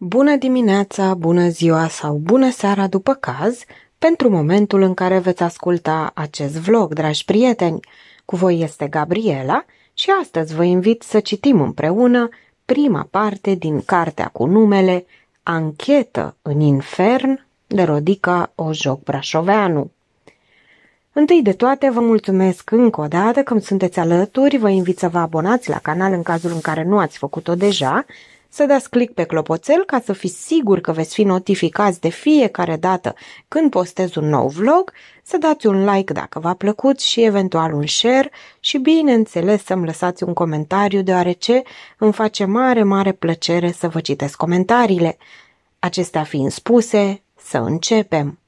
Bună dimineața, bună ziua sau bună seara după caz pentru momentul în care veți asculta acest vlog, dragi prieteni. Cu voi este Gabriela și astăzi vă invit să citim împreună prima parte din cartea cu numele Anchetă în infern de Rodica Ojoc Brașoveanu. Întâi de toate, vă mulțumesc încă o dată că sunteți alături, vă invit să vă abonați la canal în cazul în care nu ați făcut-o deja să dați click pe clopoțel ca să fiți siguri că veți fi notificați de fiecare dată când postez un nou vlog, să dați un like dacă v-a plăcut și eventual un share și bineînțeles să-mi lăsați un comentariu deoarece îmi face mare, mare plăcere să vă citesc comentariile. Acestea fiind spuse, să începem.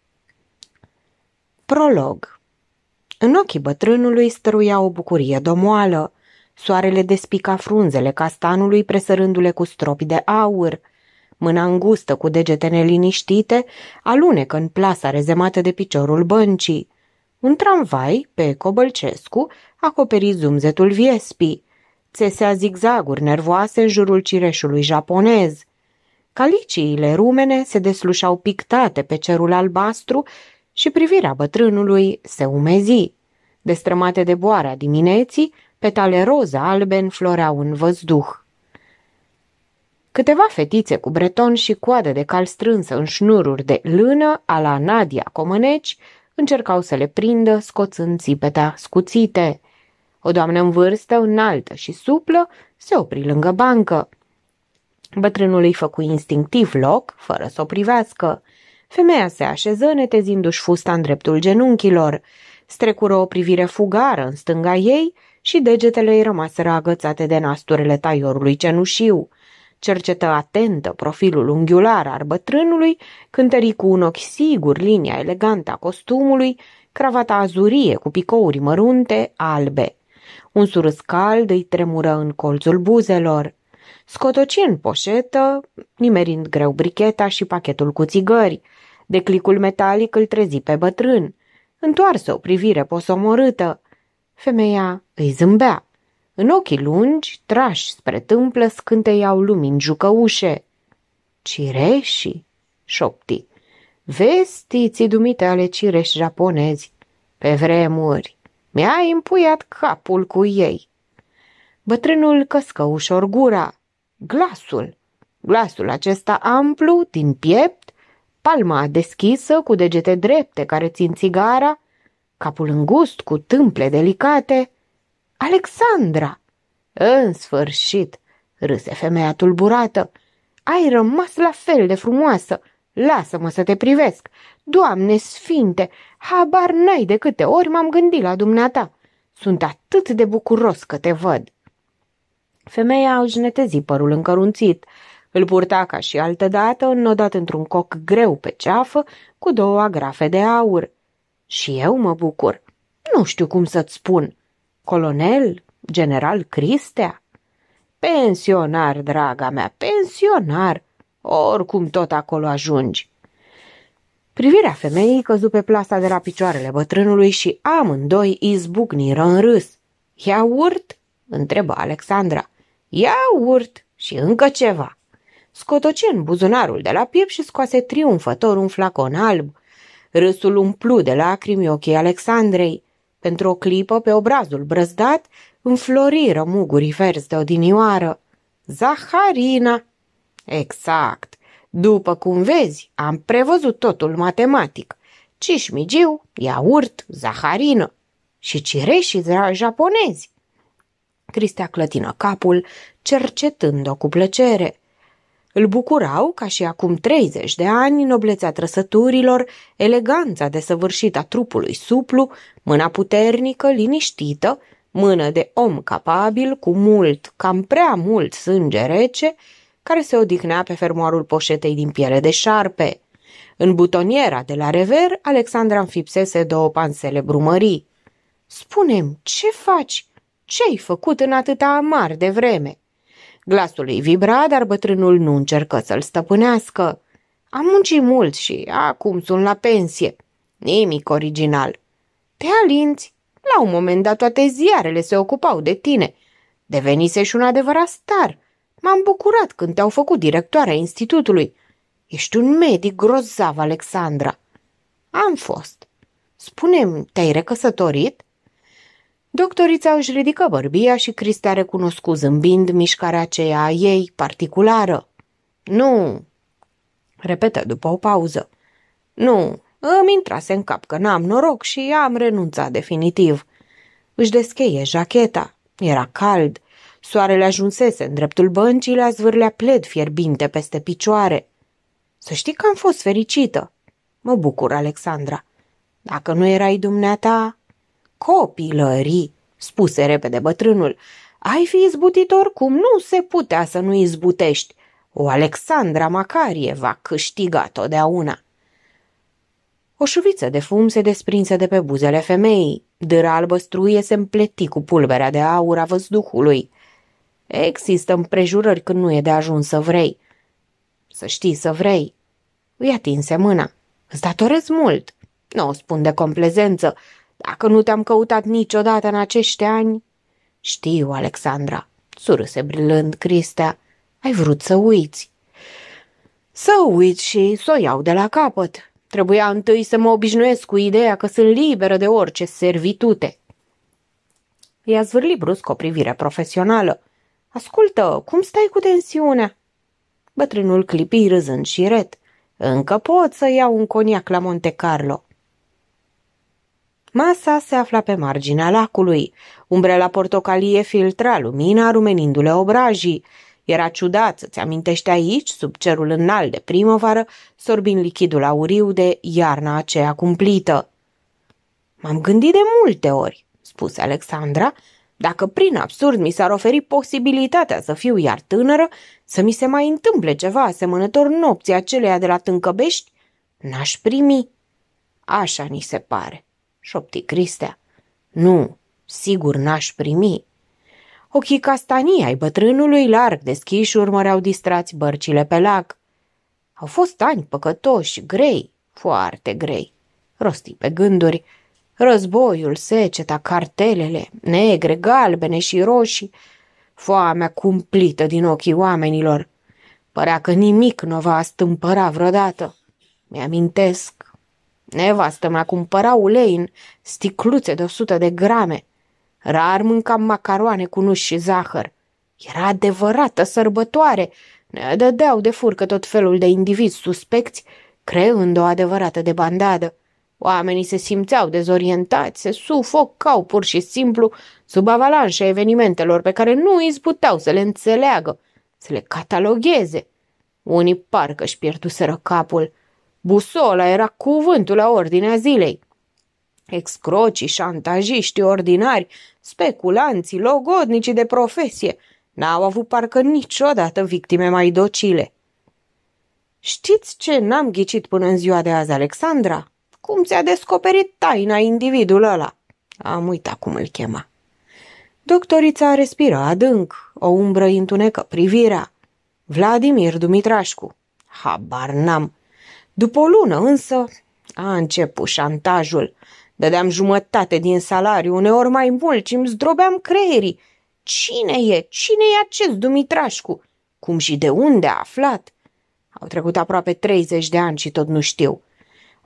Prolog În ochii bătrânului stăruia o bucurie domoală – Soarele despica frunzele castanului presărându-le cu stropi de aur. Mâna îngustă cu degete neliniștite alunecă în plasa rezemată de piciorul băncii. Un tramvai, pe Cobălcescu, acoperi zumzetul viespii. Țesea zigzaguri nervoase în jurul cireșului japonez. Caliciile rumene se deslușau pictate pe cerul albastru și privirea bătrânului se umezi. Destrămate de boarea dimineții, Petale roza albe înfloreau în văzduh. Câteva fetițe cu breton și coadă de cal strânsă în șnururi de lână, ala Nadia Comăneci, încercau să le prindă, scoțând țipeta scuțite. O doamnă în vârstă, înaltă și suplă, se opri lângă bancă. Bătrânul îi făcu instinctiv loc, fără să o privească. Femeia se așeză netezindu-și fusta în dreptul genunchilor. Strecură o privire fugară în stânga ei și degetele îi rămaseră agățate de nasturile taiorului cenușiu. Cercetă atentă profilul unghiular al bătrânului, cântări cu un ochi sigur linia elegantă a costumului, cravata azurie cu picouri mărunte, albe. Un surâs cald îi tremură în colțul buzelor. Scotoci în poșetă, nimerind greu bricheta și pachetul cu țigări. Declicul metalic îl trezi pe bătrân. Întoarse o privire posomorâtă. Femeia îi zâmbea. În ochii lungi, trași spre tâmplă, scânteiau lumini jucăușe. Cireșii, șopti. Vestiții dumite ale cireși japonezi. Pe vremuri, mi-a impuiat capul cu ei. Bătrânul căscă ușor gura. Glasul, glasul acesta amplu, din piept, palma deschisă, cu degete drepte care țin țigara, capul îngust cu tâmple delicate. Alexandra! În sfârșit, râse femeia tulburată, ai rămas la fel de frumoasă. Lasă-mă să te privesc. Doamne sfinte, habar n-ai de câte ori m-am gândit la dumneata. Sunt atât de bucuros că te văd. Femeia își netezi părul încărunțit. Îl purta ca și altădată, dată, înnodat într-un coc greu pe ceafă, cu două agrafe de aur. Și eu mă bucur. Nu știu cum să-ți spun. Colonel, general Cristea? Pensionar, draga mea, pensionar. Oricum tot acolo ajungi. Privirea femeii căzu pe plasa de la picioarele bătrânului și amândoi izbucniră în râs. Ia urt? întrebă Alexandra. Ia urt și încă ceva. Scotocin buzunarul de la piept și scoase triumfător un flacon alb, Râsul umplu de lacrimi ochii Alexandrei. Pentru o clipă, pe obrazul brăzdat, înfloriră mugurii verzi de odinioară. Zaharina! Exact! După cum vezi, am prevăzut totul matematic. Cișmigiu, iaurt, zaharină și cireșii japonezi. Cristea clătină capul, cercetând-o cu plăcere. Îl bucurau, ca și acum 30 de ani, noblețea trăsăturilor, eleganța desăvârșită a trupului suplu, mâna puternică, liniștită, mână de om capabil, cu mult, cam prea mult sânge rece, care se odihnea pe fermoarul poșetei din piele de șarpe. În butoniera de la rever, Alexandra înfipsese două pansele brumării. Spunem, ce faci? Ce-ai făcut în atâta amar de vreme?" Glasul îi vibra, dar bătrânul nu încercă să-l stăpânească. Am muncit mult și acum sunt la pensie. Nimic original. Te alinți. La un moment dat toate ziarele se ocupau de tine. Devenise și un adevărat star. M-am bucurat când te-au făcut directoarea institutului. Ești un medic grozav, Alexandra. Am fost. Spune-mi, te-ai recăsătorit? Doctorița își ridică bărbia și Cristea recunoscu zâmbind mișcarea aceea a ei, particulară. Nu, repetă după o pauză. Nu, îmi intrase în cap că n-am noroc și am renunțat definitiv. Își descheie jacheta. Era cald. Soarele ajunsese în dreptul băncii la zvârlea pled fierbinte peste picioare. Să știi că am fost fericită. Mă bucur, Alexandra. Dacă nu erai dumneata, Copilării, spuse repede bătrânul, ai fi izbutit oricum, nu se putea să nu izbutești. O Alexandra Macarie va câștiga totdeauna. O șuviță de fum se desprinse de pe buzele femeii. Dâra struie se împleti cu pulberea de aur a văzduhului. Există împrejurări când nu e de ajuns să vrei. Să știi să vrei. Îi atinse mâna. Îți datorez mult. Nu o spun de complezență, dacă nu te-am căutat niciodată în acești ani... Știu, Alexandra, surâse brilând Cristea, ai vrut să uiți. Să uiți și să o iau de la capăt. Trebuia întâi să mă obișnuiesc cu ideea că sunt liberă de orice servitute. I-a zvârlit brusc o privire profesională. Ascultă, cum stai cu tensiunea? Bătrânul clipi râzând și ret. Încă pot să iau un coniac la Monte Carlo. Masa se afla pe marginea lacului. Umbrela portocalie filtra lumina, rumenindu-le obrajii. Era ciudat să-ți amintești aici, sub cerul înalt de primăvară, sorbind lichidul auriu de iarna aceea cumplită. M-am gândit de multe ori, spuse Alexandra, dacă prin absurd mi s-ar oferi posibilitatea să fiu iar tânără, să mi se mai întâmple ceva asemănător nopții aceleia de la Tâncăbești, n-aș primi. Așa ni se pare șopti Cristea. Nu, sigur n-aș primi. Ochii castanii ai bătrânului larg deschiși urmăreau distrați bărcile pe lac. Au fost ani păcătoși, grei, foarte grei, rosti pe gânduri, războiul, seceta, cartelele, negre, galbene și roșii, foamea cumplită din ochii oamenilor. Părea că nimic nu va stâmpăra vreodată. Mi-amintesc Nevastă mea cumpăra ulei în sticluțe de 100 de grame. Rar mâncam macaroane cu nuș și zahăr. Era adevărată sărbătoare. Ne dădeau de furcă tot felul de indivizi suspecți, creând o adevărată debandadă. Oamenii se simțeau dezorientați, se sufocau pur și simplu sub avalanșa evenimentelor pe care nu îi puteau să le înțeleagă, să le catalogheze. Unii parcă își pierduseră capul – Busola era cuvântul la ordinea zilei. Excrocii, șantajiști ordinari, speculanții, logodnicii de profesie n-au avut parcă niciodată victime mai docile. Știți ce n-am ghicit până în ziua de azi, Alexandra? Cum ți-a descoperit taina individul ăla? Am uitat cum îl chema. Doctorița respiră adânc, o umbră întunecă privirea. Vladimir Dumitrașcu. Habar n-am. După o lună însă a început șantajul. Dădeam jumătate din salariu, uneori mai mult și îmi zdrobeam creierii. Cine e? Cine e acest Dumitrașcu? Cum și de unde a aflat? Au trecut aproape 30 de ani și tot nu știu.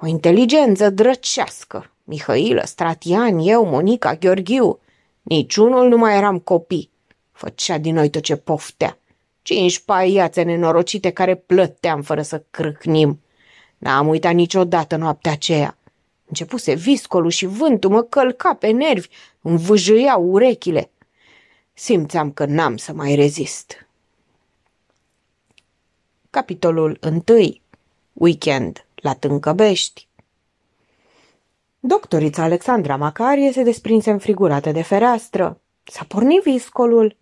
O inteligență drăcească. Mihailă, Stratian, eu, Monica, Gheorghiu. Niciunul nu mai eram copii. Făcea din noi tot ce poftea. Cinci paiațe nenorocite care plăteam fără să crâcnim. N-am uitat niciodată noaptea aceea. Începuse viscolul și vântul mă călca pe nervi, îmi vâjâiau urechile. Simțeam că n-am să mai rezist. Capitolul 1. Weekend la Tâncăbești Doctorița Alexandra Macarie se desprinse înfrigurată de fereastră. S-a pornit viscolul.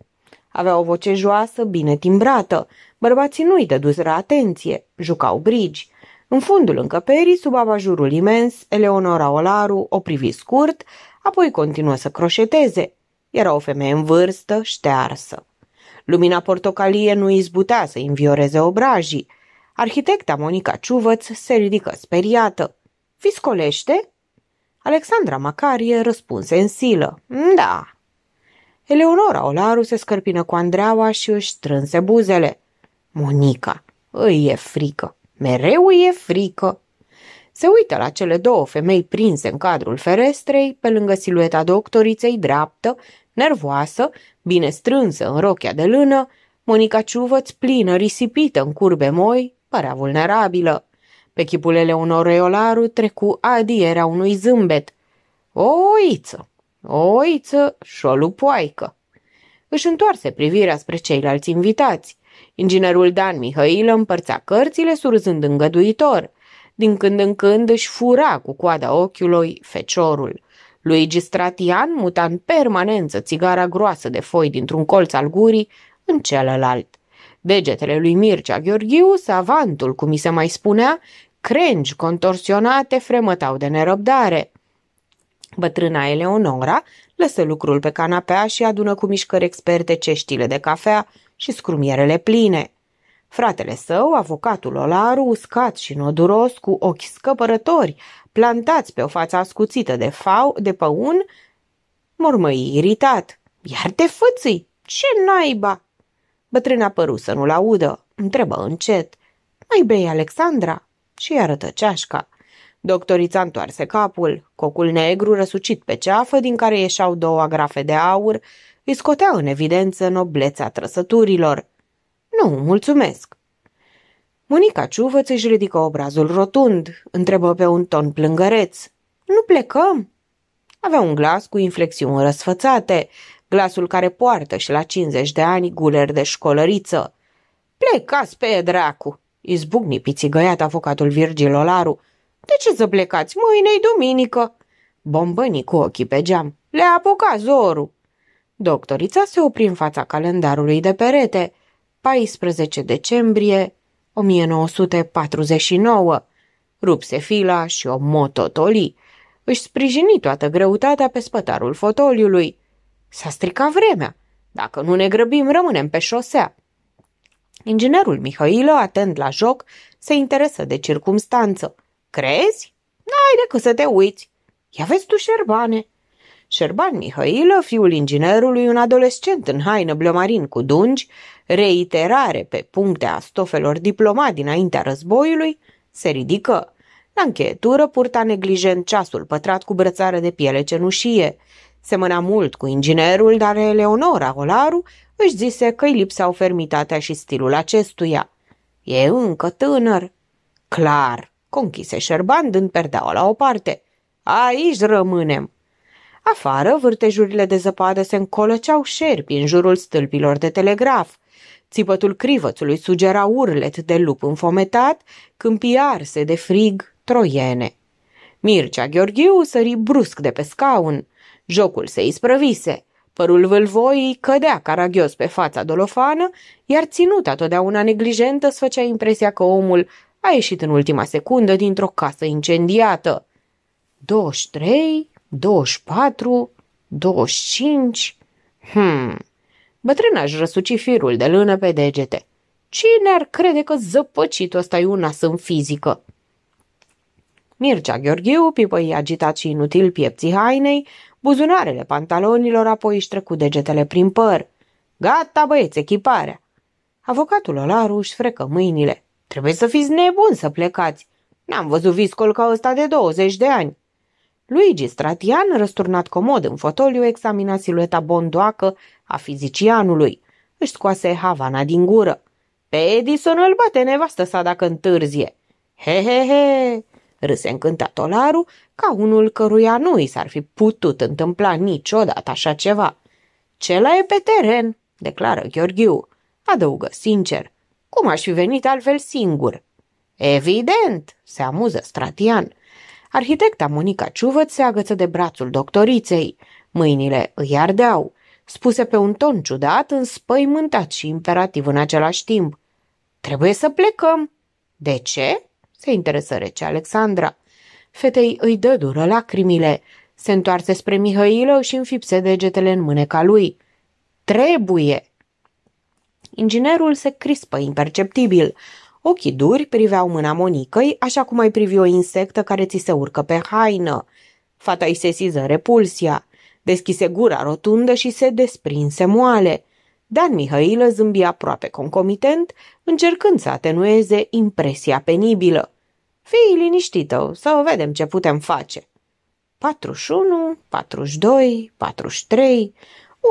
Avea o voce joasă, bine timbrată. Bărbații nu-i dăduză atenție, jucau brigi. În fundul încăperii, sub abajurul imens, Eleonora Olaru o privi scurt, apoi continuă să croșeteze. Era o femeie în vârstă, ștearsă. Lumina portocalie nu izbutea să învioreze obrajii. Arhitecta Monica Ciuvăț se ridică speriată. Fiscolește? Alexandra Macarie răspunse în silă. Da. Eleonora Olaru se scărpină cu Andreaua și își strânse buzele. Monica, îi e frică. Mereu e frică. Se uită la cele două femei prinse în cadrul ferestrei, pe lângă silueta doctoriței dreaptă, nervoasă, bine strânsă în rochea de lână, Monica ciuvăț plină, risipită în curbe moi, părea vulnerabilă. Pe chipul unor reolaru trecu adierea unui zâmbet. O oiță, o oiță și o lupoaică. Își întoarse privirea spre ceilalți invitați. Inginerul Dan Mihail împărțea cărțile surzând îngăduitor. Din când în când își fura cu coada ochiului feciorul. Luigi Stratian muta în permanență țigara groasă de foi dintr-un colț al gurii în celălalt. Degetele lui Mircea Gheorghiu, savantul, cum mi se mai spunea, crengi contorsionate fremătau de nerăbdare. Bătrâna Eleonora lăsă lucrul pe canapea și adună cu mișcări experte ceștile de cafea și scrumierele pline. Fratele său, avocatul Olaru, uscat și noduros, cu ochi scăpărători, plantați pe o față ascuțită de, fau, de păun, mormăi iritat. Iar te fâții? Ce naiba? Bătrâna păru să nu-l audă. Întrebă încet. Mai bei, Alexandra? și arătă ceașca. Doctorița întoarse capul, cocul negru răsucit pe ceafă din care ieșeau două agrafe de aur îi scotea în evidență noblețea trăsăturilor. Nu, mulțumesc. Monica Ciuvăț își ridică obrazul rotund, întrebă pe un ton plângăreț. Nu plecăm? Avea un glas cu inflexiuni răsfățate, glasul care poartă și la 50 de ani guler de școlăriță. Plecați pe dracu! Izbucni pițigăiat avocatul Virgil Olaru. De ce să plecați? Mâine-i duminică! Bombănii cu ochii pe geam. Le a apucat zorul! Doctorița se opri în fața calendarului de perete. 14 decembrie 1949. Rupse fila și o mototoli. Își sprijini toată greutatea pe spătarul fotoliului. S-a stricat vremea. Dacă nu ne grăbim, rămânem pe șosea. Inginerul Mihailă, atent la joc, se interesă de circumstanță. Crezi? N-ai decât să te uiți. Ia vezi tu șerbane. Șerban Mihailă, fiul inginerului, un adolescent în haină blămarin cu dungi, reiterare pe puncte a stofelor diplomat dinaintea războiului, se ridică. La încheietură purta neglijent ceasul pătrat cu brățară de piele cenușie. Semăna mult cu inginerul, dar Eleonora Olaru își zise că îi lipsau fermitatea și stilul acestuia. E încă tânăr. Clar, conchise Șerban dând perdeaua la o parte. Aici rămânem. Afară, vârtejurile de zăpadă se încolăceau șerpi în jurul stâlpilor de telegraf. Țipătul crivățului sugera urlet de lup înfometat, câmpii arse de frig, troiene. Mircea Gheorghiu sări brusc de pe scaun. Jocul se isprăvise. Părul vâlvoii cădea caragios pe fața dolofană, iar ținuta totdeauna neglijentă îți făcea impresia că omul a ieșit în ultima secundă dintr-o casă incendiată. 23, 24, 25... Hmm... Bătrâna își răsuci firul de lână pe degete. Cine ar crede că zăpăcitul ăsta e una sunt fizică? Mircea Gheorghiu pipăi agitat și inutil piepții hainei, buzunarele pantalonilor, apoi își trecu degetele prin păr. Gata, băieți, echiparea! Avocatul Olaru își frecă mâinile. Trebuie să fiți nebuni să plecați. N-am văzut viscol ca ăsta de 20 de ani. Luigi Stratian, răsturnat comod în fotoliu, examina silueta bondoacă a fizicianului. Își scoase havana din gură. Pe Edison îl bate nevastă sa dacă întârzie. He, he, he! Râse încântat Olaru ca unul căruia nu i s-ar fi putut întâmpla niciodată așa ceva. Cela e pe teren, declară Gheorghiu. Adăugă sincer. Cum aș fi venit altfel singur? Evident, se amuză Stratian. Arhitecta Monica Ciuvăț se agăță de brațul doctoriței. Mâinile îi ardeau. Spuse pe un ton ciudat, înspăimântat și imperativ în același timp. Trebuie să plecăm. De ce? Se interesă rece Alexandra. Fetei îi dă dură lacrimile. Se întoarce spre Mihailă și înfipse degetele în mâneca lui. Trebuie! Inginerul se crispă imperceptibil. Ochii duri priveau mâna Monicăi, așa cum ai privi o insectă care ți se urcă pe haină. Fata îi sesiză repulsia. Deschise gura rotundă și se desprinse moale. Dan Mihailă zâmbi aproape concomitent, încercând să atenueze impresia penibilă. Fii liniștită, să vedem ce putem face. 41, 42, 43,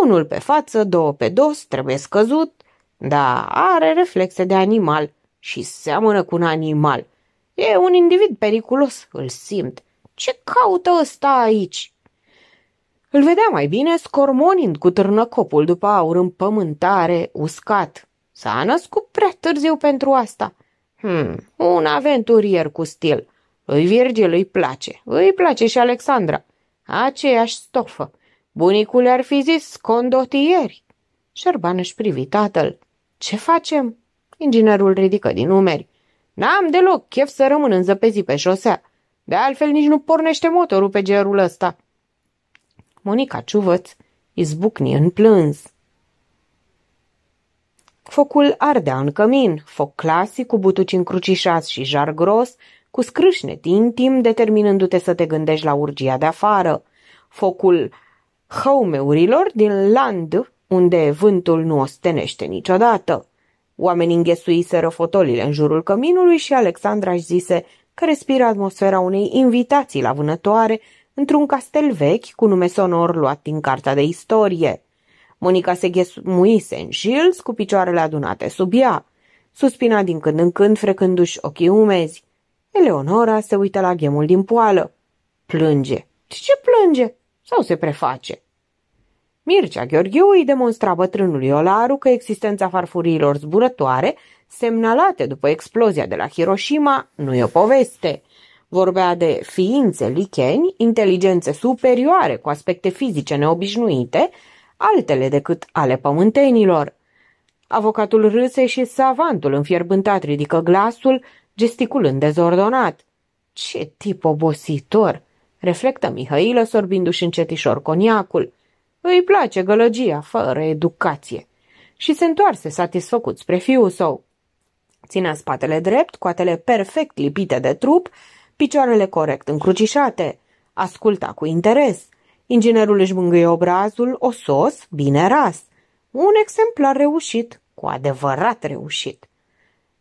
unul pe față, două pe dos, trebuie scăzut. Da, are reflexe de animal și seamănă cu un animal. E un individ periculos, îl simt. Ce caută ăsta aici? Îl vedea mai bine scormonind cu târnăcopul după aur în pământare, uscat. S-a născut prea târziu pentru asta. Hmm, un aventurier cu stil. Îi Virgil îi place, îi place și Alexandra. Aceeași stofă. Bunicul ar fi zis condotieri. Șerban își privi tatăl. Ce facem? Inginerul ridică din umeri. N-am deloc chef să rămân în înzăpezit pe șosea. De altfel nici nu pornește motorul pe gerul ăsta. Monica Ciuvăț izbucni în plâns. Focul ardea în cămin, foc clasic cu butuci încrucișați și jar gros, cu scrâșnet intim, determinându-te să te gândești la urgia de afară. Focul haumeurilor din land, unde vântul nu ostenește niciodată. Oamenii înghesuiseră fotolile în jurul căminului și Alexandra își zise că respiră atmosfera unei invitații la vânătoare într-un castel vechi cu nume sonor luat din cartea de istorie. Monica se ghemuise în jils cu picioarele adunate sub ea. Suspina din când în când, frecându-și ochii umezi. Eleonora se uită la ghemul din poală. Plânge. De ce plânge? Sau se preface? Mircea Gheorgheu îi demonstra bătrânului Olaru că existența farfuriilor zburătoare, semnalate după explozia de la Hiroshima, nu e o poveste. Vorbea de ființe licheni, inteligențe superioare cu aspecte fizice neobișnuite, altele decât ale pământenilor. Avocatul râse și savantul înfierbântat ridică glasul, gesticulând dezordonat. Ce tip obositor!" reflectă Mihailă sorbindu-și încetișor coniacul. Îi place gălăgia, fără educație. Și se întoarse satisfăcut spre fiul său. Ținea spatele drept, coatele perfect lipite de trup, picioarele corect încrucișate. Asculta cu interes. Inginerul își mângâie obrazul, osos, bine ras. Un exemplar reușit, cu adevărat reușit.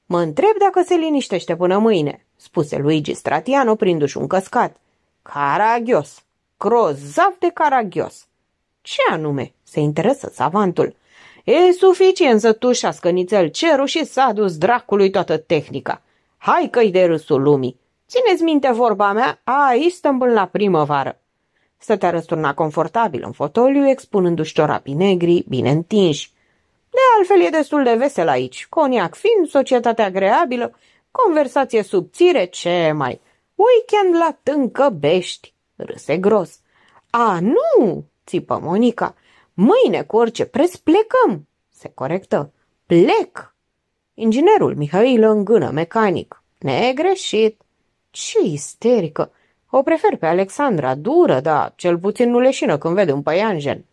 Mă întreb dacă se liniștește până mâine, spuse Luigi Stratian oprindu-și un căscat. Caragios! crozav de caragios! Ce anume? Se interesă savantul. E suficient să tușească nițel cerul și s-a dus dracului toată tehnica. Hai că-i de râsul lumii. Țineți minte vorba mea, aici stăm până la primăvară. Stătea răsturna confortabil în fotoliu, expunându-și ciorapii negri, bine întinși. De altfel e destul de vesel aici, coniac fin, societate agreabilă, conversație subțire, ce mai... Weekend la bești, râse gros. A, nu, țipă Monica. Mâine, cu orice preț, plecăm, se corectă. Plec! Inginerul Mihail îngână mecanic. Negreșit! Ce isterică! O prefer pe Alexandra, dură, dar cel puțin nu leșină când vede un păianjen.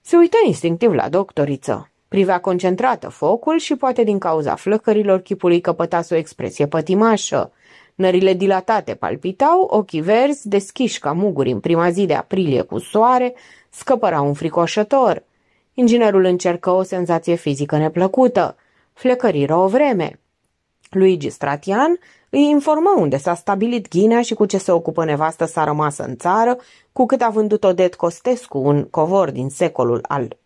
Se uită instinctiv la doctoriță. Privea concentrată focul și poate din cauza flăcărilor chipului căpătase o expresie pătimașă. Nările dilatate palpitau, ochii verzi, deschiși ca muguri în prima zi de aprilie cu soare, scăpărau fricoșător. Inginerul încercă o senzație fizică neplăcută. Flecăriră o vreme. Luigi Stratian îi informă unde s-a stabilit Ghinea și cu ce se ocupă nevastă s-a rămas în țară, cu cât a vândut-o Det Costescu, un covor din secolul al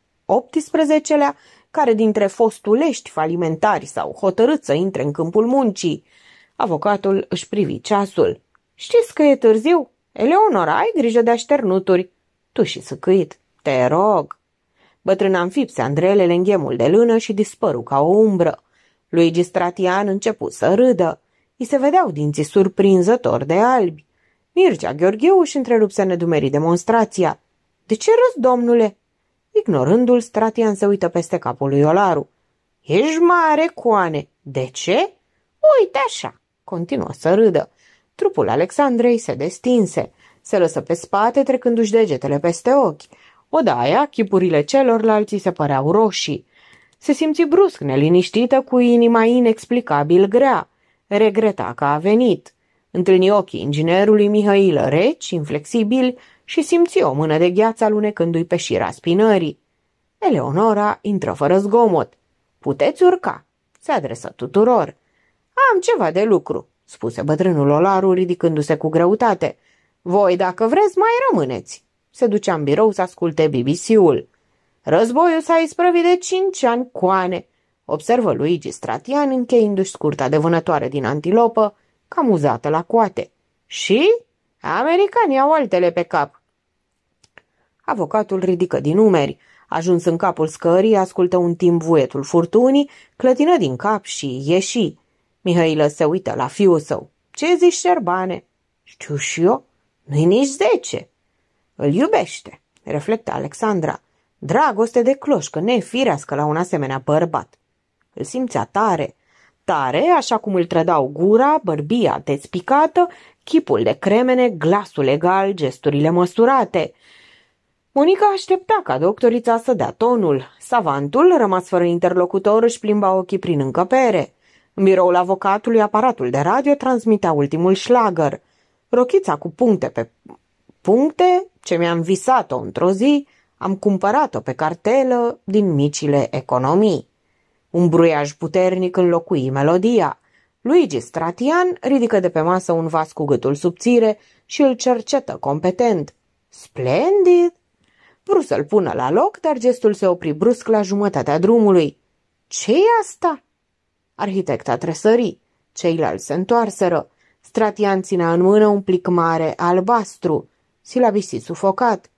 XVIII-lea, care dintre fostulești falimentari s-au hotărât să intre în câmpul muncii. Avocatul își privi ceasul. Știți că e târziu? Eleonora, ai grijă de așternuturi. Tu și săcâit, te rog. Bătrâna înfipse andrelele în ghemul de lână și dispăru ca o umbră. Luigi Stratian începu să râdă. I se vedeau dinții surprinzător de albi. Mircea Gheorgheu își întrerupse nedumerit demonstrația. De ce râzi, domnule?" Ignorându-l, Stratian se uită peste capul lui Olaru. Ești mare, coane. De ce? Uite așa continuă să râdă. Trupul Alexandrei se destinse, se lăsă pe spate trecându-și degetele peste ochi. Odaia, chipurile celorlalți se păreau roșii. Se simți brusc neliniștită cu inima inexplicabil grea. Regreta că a venit. Întâlni ochii inginerului Mihail reci, inflexibil, și simți o mână de gheață alunecându-i pe șira spinării. Eleonora intră fără zgomot. Puteți urca!" se adresă tuturor. Am ceva de lucru, spuse bătrânul Olaru ridicându-se cu greutate. Voi, dacă vreți, mai rămâneți. Se ducea în birou să asculte BBC-ul. Războiul s-a isprăvit de cinci ani coane, observă Luigi Stratian încheindu-și scurta de vânătoare din antilopă, cam uzată la coate. Și? Americanii au altele pe cap. Avocatul ridică din umeri. Ajuns în capul scării, ascultă un timp vuietul furtunii, clătină din cap și ieși. Mihailă se uită la fiul său. Ce zici, șerbane? Știu și eu, nu-i nici zece. Îl iubește, reflectă Alexandra. Dragoste de cloșcă, nefirească la un asemenea bărbat. Îl simțea tare, tare, așa cum îl trădau gura, bărbia despicată, chipul de cremene, glasul egal, gesturile măsurate. Monica aștepta ca doctorița să dea tonul. Savantul, rămas fără interlocutor, își plimba ochii prin încăpere. În biroul avocatului, aparatul de radio transmitea ultimul șlagăr. Rochița cu puncte pe puncte, ce mi-am visat-o într-o zi, am cumpărat-o pe cartelă din micile economii. Un bruiaj puternic înlocui melodia. Luigi Stratian ridică de pe masă un vas cu gâtul subțire și îl cercetă competent. Splendid! Vreau să-l pună la loc, dar gestul se opri brusc la jumătatea drumului. ce e asta?" Arhitecta tresări. Ceilalți se întoarseră. Stratian ținea în mână un plic mare, albastru, Silabisi sufocat.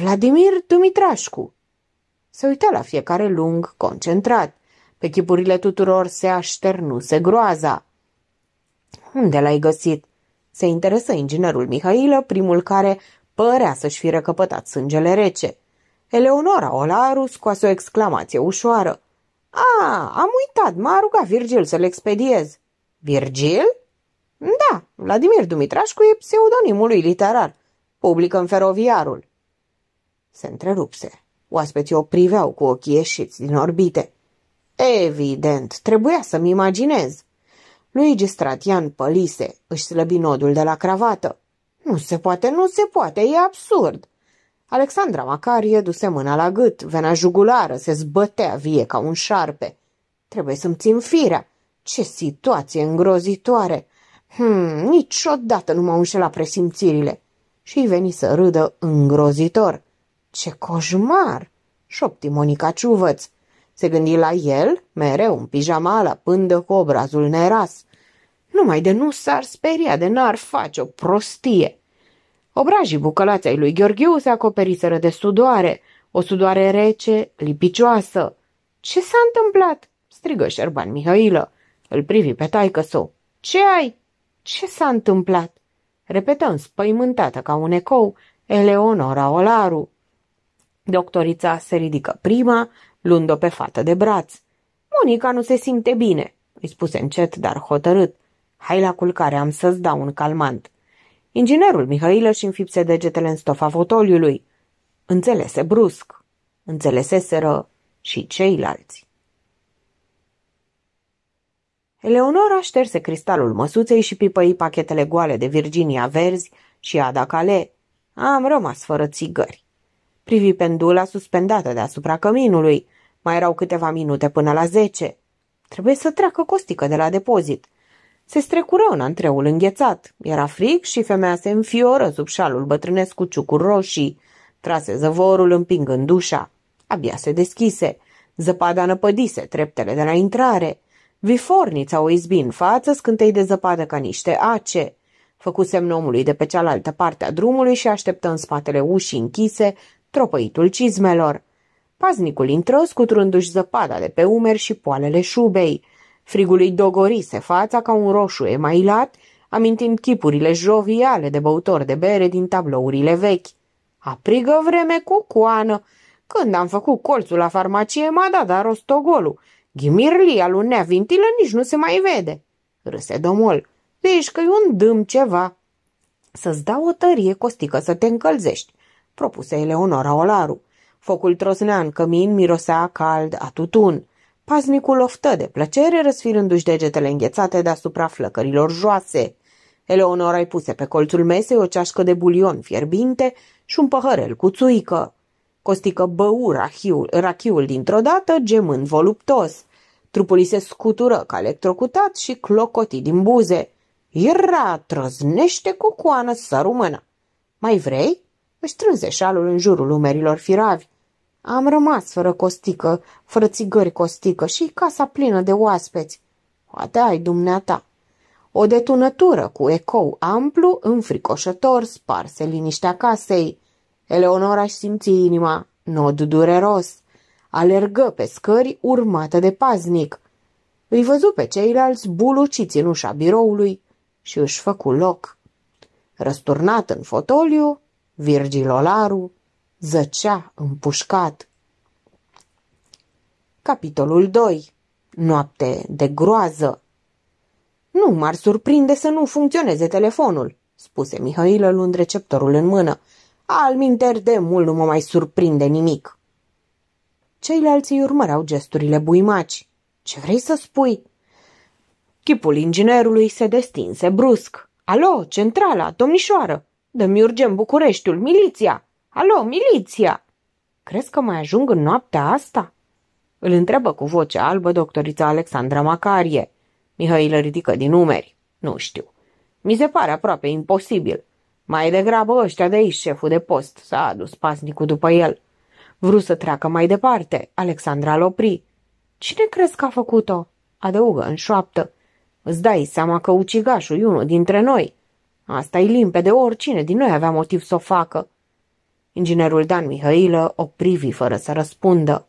Vladimir Dumitrașcu! Se uita la fiecare lung, concentrat. Pe chipurile tuturor se așternuse groaza. Unde l-ai găsit? Se interesă inginerul Mihailă, primul care părea să-și fi recăpătat sângele rece. Eleonora Olaru scoase o exclamație ușoară. A, am uitat, m-a rugat Virgil să-l expediez. Virgil? Da, Vladimir Dumitrașcu e pseudonimul lui literar. Publică în feroviarul. Se întrerupse. Oaspeții o priveau cu ochii ieșiți din orbite. Evident, trebuia să-mi imaginez. Luigi Stratian pălise, își slăbi nodul de la cravată. Nu se poate, nu se poate, e absurd. Alexandra Macarie duse mâna la gât, venea jugulară, se zbătea vie ca un șarpe. Trebuie să-mi țin firea. Ce situație îngrozitoare! Hmm, niciodată nu m-au înșelat presimțirile. Și îi veni să râdă îngrozitor. Ce coșmar! șopti Monica Ciuvăț. Se gândi la el, mereu în pijama la pândă cu obrazul neras. Numai de nu s-ar speria, de n-ar face o prostie. Obrajii bucălați ai lui Gheorgheu se acoperiseră de sudoare, o sudoare rece, lipicioasă. Ce s-a întâmplat?" strigă Șerban Mihailă. Îl privi pe taică său. Ce ai?" Ce s-a întâmplat?" repetă înspăimântată ca un ecou Eleonora Olaru. Doctorița se ridică prima, luând-o pe fată de braț. Monica nu se simte bine," îi spuse încet, dar hotărât. Hai la culcare, am să-ți dau un calmant." Inginerul Mihail își înfipse degetele în stofa fotoliului. Înțelese brusc. Înțeleseseră și ceilalți. Eleonora șterse cristalul măsuței și pipăi pachetele goale de Virginia verzi și Ada Cale. Am rămas fără țigări. Privi pendula suspendată deasupra căminului. Mai erau câteva minute până la zece. Trebuie să treacă costică de la depozit. Se strecură în antreul înghețat. Era frig și femeia se înfioră sub șalul bătrânesc cu ciucuri roșii. Trase zăvorul împingând ușa. Abia se deschise. Zăpada năpădise treptele de la intrare. Vifornița o izbi în față, scântei de zăpadă ca niște ace. Făcu semn omului de pe cealaltă parte a drumului și așteptă în spatele ușii închise tropăitul cizmelor. Paznicul intră scuturându-și zăpada de pe umeri și poalele șubei. Frigul îi dogorise fața ca un roșu emailat, amintind chipurile joviale de băutori de bere din tablourile vechi. Aprigă vreme cu coană. Când am făcut colțul la farmacie, m-a dat dar rostogolul. Ghimirli lui vintilă nici nu se mai vede. Râse domol. Deci că-i un dâm ceva. Să-ți dau o tărie costică să te încălzești, propuse Eleonora Olaru. Focul trosnea în cămin mirosea cald a tutun. Paznicul oftă de plăcere, răsfirându-și degetele înghețate deasupra flăcărilor joase. Eleonora îi puse pe colțul mesei o ceașcă de bulion fierbinte și un păhărel cu țuică. Costică bău rachiul, rachiul dintr-o dată, gemând voluptos. Trupul îi se scutură ca electrocutat și clocoti din buze. Era, trăznește cu coană rumână. Mai vrei? Își trânze șalul în jurul umerilor firavi. Am rămas fără costică, fără țigări costică și casa plină de oaspeți. Poate ai dumneata. O detunătură cu ecou amplu, înfricoșător, sparse liniștea casei. Eleonora își simți inima, nod dureros. Alergă pe scări urmată de paznic. Îi văzu pe ceilalți buluciți în ușa biroului și își făcu loc. Răsturnat în fotoliu, Virgil Olaru zăcea împușcat. Capitolul 2. Noapte de groază Nu m-ar surprinde să nu funcționeze telefonul, spuse Mihailă luând receptorul în mână. Alminter de mult nu mă mai surprinde nimic. Ceilalți îi urmăreau gesturile buimaci. Ce vrei să spui? Chipul inginerului se destinse brusc. Alo, centrala, domnișoară! Dă-mi urgem Bucureștiul, miliția! Alo, miliția! Crezi că mai ajung în noaptea asta? Îl întrebă cu voce albă doctorița Alexandra Macarie. Mihail ridică din numeri. Nu știu. Mi se pare aproape imposibil. Mai degrabă ăștia de aici, șeful de post, s-a adus pasnicul după el. Vru să treacă mai departe. Alexandra l opri. Cine crezi că a făcut-o? Adăugă în șoaptă. Îți dai seama că ucigașul e unul dintre noi. Asta e limpede, oricine din noi avea motiv să o facă. Inginerul Dan Mihailă o privi fără să răspundă.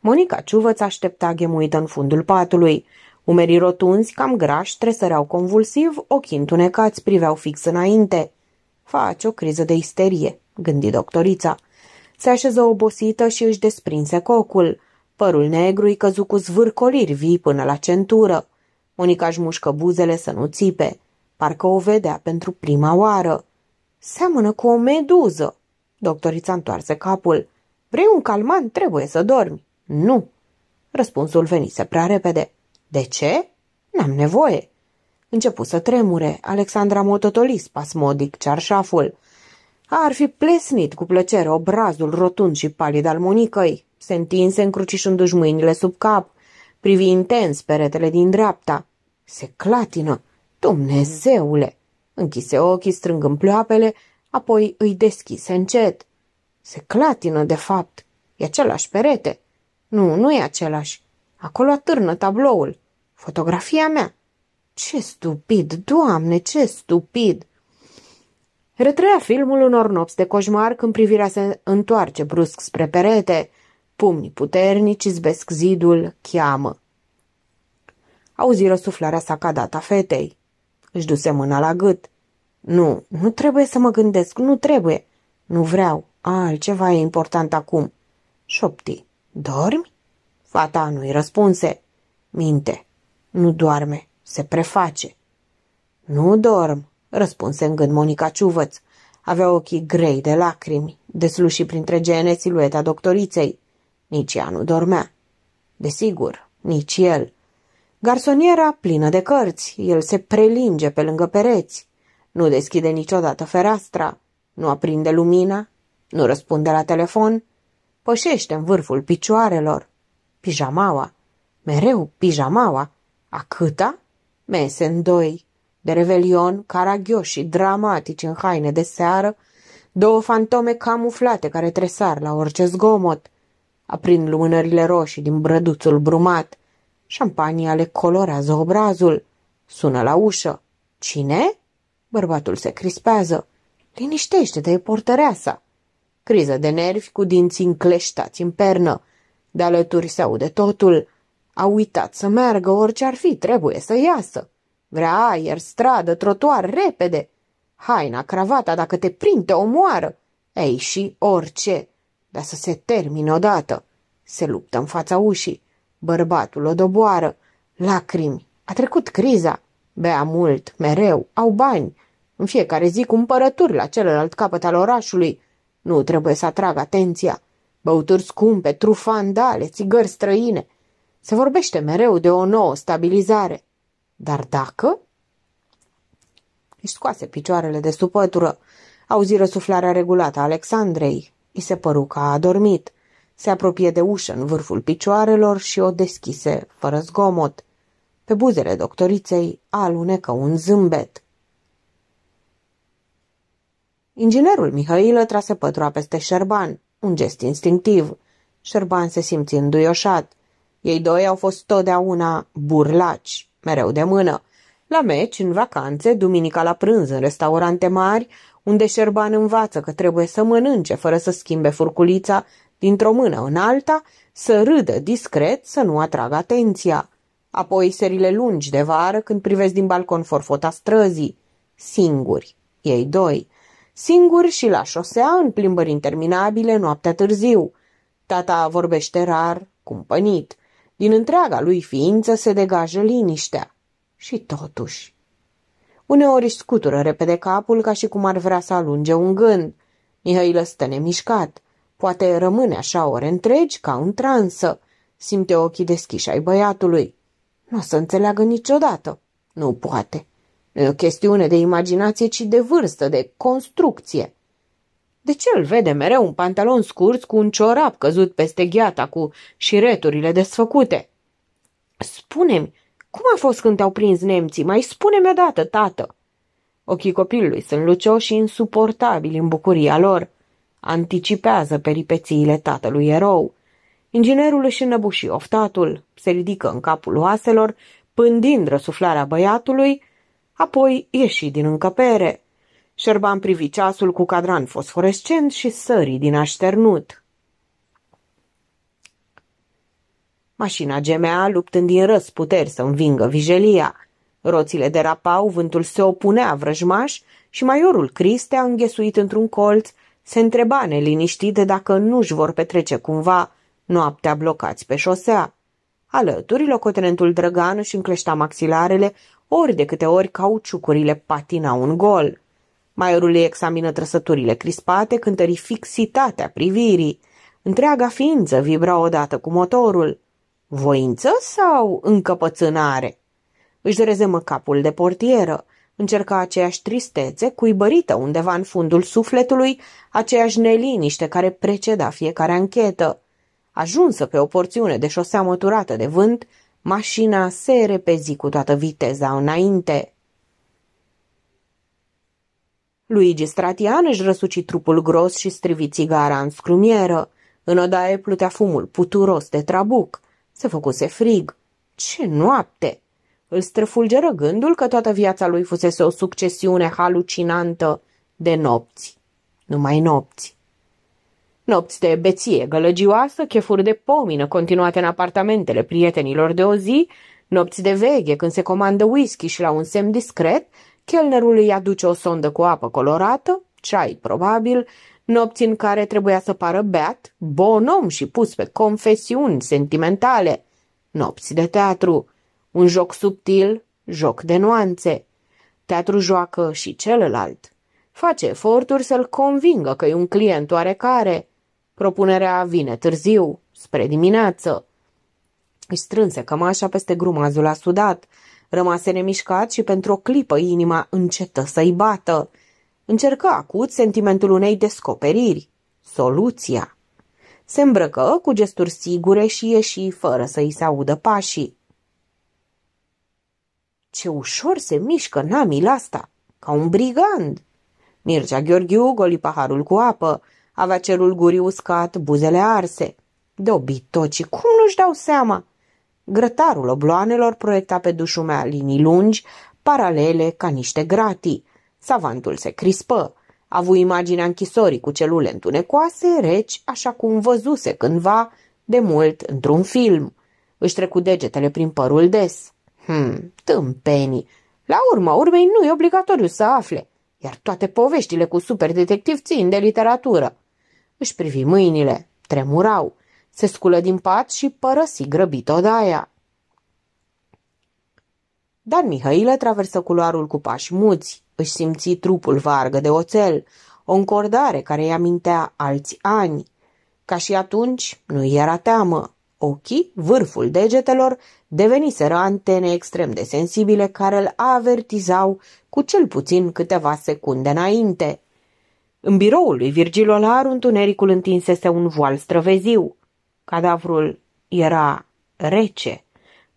Monica Ciuvăț aștepta ghemuită în fundul patului. Umerii rotunzi, cam grași, tresăreau convulsiv, ochii întunecați priveau fix înainte. Face o criză de isterie, gândi doctorița. Se așeză obosită și își desprinse cocul. Părul negru i căzu cu zvârcoliri vii până la centură. Monica își mușcă buzele să nu țipe. Parcă o vedea pentru prima oară. Seamănă cu o meduză. Doctorița întoarse capul. Vrei un calmant? Trebuie să dormi. Nu. Răspunsul venise prea repede. De ce? N-am nevoie. Începu să tremure. Alexandra mototoli spasmodic cearșaful. Ar fi plesnit cu plăcere obrazul rotund și palid al monicăi. Se întinse încrucișându-și mâinile sub cap. Privi intens peretele din dreapta. Se clatină. Dumnezeule! Închise ochii strângând ploapele, apoi îi deschise încet. Se clatină, de fapt. E același perete. Nu, nu e același. Acolo atârnă tabloul. Fotografia mea. Ce stupid, doamne, ce stupid! Retrăia filmul unor nopți de coșmar când privirea se întoarce brusc spre perete. Pumnii puternici zbesc zidul, cheamă. Auzi răsuflarea sacadat a fetei. Își duse mâna la gât. Nu, nu trebuie să mă gândesc, nu trebuie. Nu vreau, altceva e important acum. Șopti. Dormi? Fata nu-i răspunse. Minte. Nu doarme, se preface. Nu dorm, răspunse în gând Monica Ciuvăț. Avea ochii grei de lacrimi, desluși printre gene silueta doctoriței. Nici ea nu dormea. Desigur, nici el. Garsoniera plină de cărți, el se prelinge pe lângă pereți. Nu deschide niciodată fereastra, nu aprinde lumina, nu răspunde la telefon, pășește în vârful picioarelor. Pijamaua, mereu pijamaua, a câta? Mese în doi, de revelion, caragioși dramatici în haine de seară, două fantome camuflate care tresar la orice zgomot, aprind lumânările roșii din brăduțul brumat, Șampania le colorează obrazul. Sună la ușă. Cine? Bărbatul se crispează. Liniștește, de e portăreasa. Criză de nervi cu dinții încleștați în pernă. De alături se aude totul. A uitat să meargă, orice ar fi, trebuie să iasă. Vrea aer, stradă, trotuar, repede. Haina, cravata, dacă te prinde, omoară. Ei și orice, dar să se termine odată. Se luptă în fața ușii. Bărbatul o doboară. Lacrimi. A trecut criza. Bea mult, mereu, au bani. În fiecare zi cumpărături la celălalt capăt al orașului. Nu trebuie să atrag atenția. Băuturi scumpe, trufandale, țigări străine. Se vorbește mereu de o nouă stabilizare. Dar dacă? Își scoase picioarele de supătură. Auzi răsuflarea regulată a Alexandrei. I se păru că a adormit. Se apropie de ușă în vârful picioarelor și o deschise fără zgomot. Pe buzele doctoriței alunecă un zâmbet. Inginerul Mihailă trase pătura peste Șerban, un gest instinctiv. Șerban se simți înduioșat. Ei doi au fost totdeauna burlaci, mereu de mână. La meci, în vacanțe, duminica la prânz, în restaurante mari, unde Șerban învață că trebuie să mănânce fără să schimbe furculița dintr-o mână în alta, să râdă discret să nu atragă atenția. Apoi serile lungi de vară când privesc din balcon forfota străzii. Singuri, ei doi. Singuri și la șosea în plimbări interminabile noaptea târziu. Tata vorbește rar, cumpănit. Din întreaga lui ființă se degajă liniștea. Și totuși... Uneori își scutură repede capul ca și cum ar vrea să alunge un gând. Mihăilă stă nemișcat. Poate rămâne așa ore întregi, ca în transă. Simte ochii deschiși ai băiatului. Nu o să înțeleagă niciodată. Nu poate. Nu e o chestiune de imaginație, ci de vârstă, de construcție. De ce îl vede mereu un pantalon scurt cu un ciorap căzut peste gheata, cu șireturile desfăcute? Spune-mi, cum a fost când te-au prins nemții? Mai spune-mi odată, tată!" Ochii copilului sunt lucioși și insuportabili în bucuria lor anticipează peripețiile tatălui erou. Inginerul își înăbuși oftatul, se ridică în capul oaselor, pândind răsuflarea băiatului, apoi ieși din încăpere. Șerban privi ceasul cu cadran fosforescent și sări din așternut. Mașina gemea, luptând din răs puteri să învingă vijelia. Roțile derapau, vântul se opunea vrăjmaș și maiorul Cristea, înghesuit într-un colț, se întreba neliniștite dacă nu-și vor petrece cumva noaptea blocați pe șosea. Alături, locotenentul Drăgan își încleșta maxilarele ori de câte ori cauciucurile patinau un gol. Maiorul îi examină trăsăturile crispate, cântări fixitatea privirii. Întreaga ființă vibra odată cu motorul. Voință sau încăpățânare? Își rezemă capul de portieră. Încerca aceeași tristețe, cuibărită undeva în fundul sufletului, aceeași neliniște care preceda fiecare anchetă. Ajunsă pe o porțiune de șosea măturată de vânt, mașina se repezi cu toată viteza înainte. Luigi Stratian își răsuci trupul gros și strivi țigara în scrumieră. În odaie plutea fumul puturos de trabuc. Se făcuse frig. Ce noapte! Îl străfulgeră gândul că toată viața lui fusese o succesiune halucinantă de nopți. Numai nopți. Nopți de beție gălăgioasă, chefuri de pomină continuate în apartamentele prietenilor de o zi, nopți de veche când se comandă whisky și la un semn discret, chelnerul îi aduce o sondă cu apă colorată, ceai probabil, nopți în care trebuia să pară beat, bon om și pus pe confesiuni sentimentale, nopți de teatru, un joc subtil, joc de nuanțe. Teatru joacă și celălalt. Face eforturi să-l convingă că e un client oarecare. Propunerea vine târziu, spre dimineață. Își strânse cămașa peste grumazul asudat. Rămase nemișcat și pentru o clipă inima încetă să-i bată. Încercă acut sentimentul unei descoperiri. Soluția. Se îmbrăcă cu gesturi sigure și ieși fără să-i se audă pașii. Ce ușor se mișcă Namil asta, ca un brigand! Mircea Gheorghiu goli paharul cu apă, avea cerul gurii uscat, buzele arse. Dobitocii, cum nu-și dau seama? Grătarul obloanelor proiecta pe dușumea linii lungi, paralele ca niște gratii. Savantul se crispă. A avut imaginea închisorii cu celule întunecoase, reci, așa cum văzuse cândva, de mult, într-un film. Își trecu degetele prin părul des. Hmm, tâmpenii. La urma urmei nu e obligatoriu să afle, iar toate poveștile cu superdetectiv țin de literatură. Își privi mâinile, tremurau, se sculă din pat și părăsi grăbit odaia. Dar Mihailă traversă culoarul cu pași muți, își simți trupul vargă de oțel, o încordare care îi amintea alți ani. Ca și atunci, nu era teamă, Ochii, vârful degetelor, deveniseră antene extrem de sensibile care îl avertizau cu cel puțin câteva secunde înainte. În biroul lui Virgil Olar, întunericul întinsese un voal străveziu. Cadavrul era rece,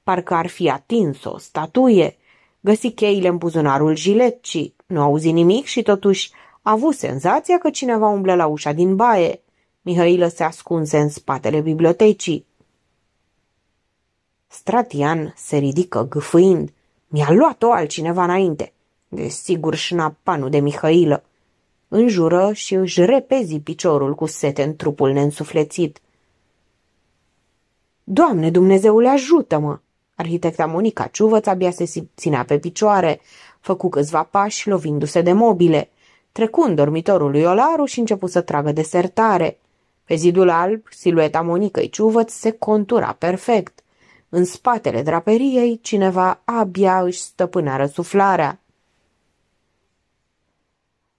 parcă ar fi atins o statuie. Găsi cheile în buzunarul și nu auzi nimic și totuși a avut senzația că cineva umblă la ușa din baie. Mihailă se ascunse în spatele bibliotecii. Stratian se ridică gâfâind. Mi-a luat-o altcineva înainte. Desigur șnapanul de Mihailă. Înjură și își repezi piciorul cu sete în trupul neînsuflețit. Doamne Dumnezeule, ajută-mă! Arhitecta Monica Ciuvăț abia se ținea pe picioare, făcu câțiva pași lovindu-se de mobile, trecând dormitorul lui Olaru și începu să tragă desertare. Pe zidul alb, silueta Monicăi Ciuvăț se contura perfect. În spatele draperiei, cineva abia își stăpânea răsuflarea.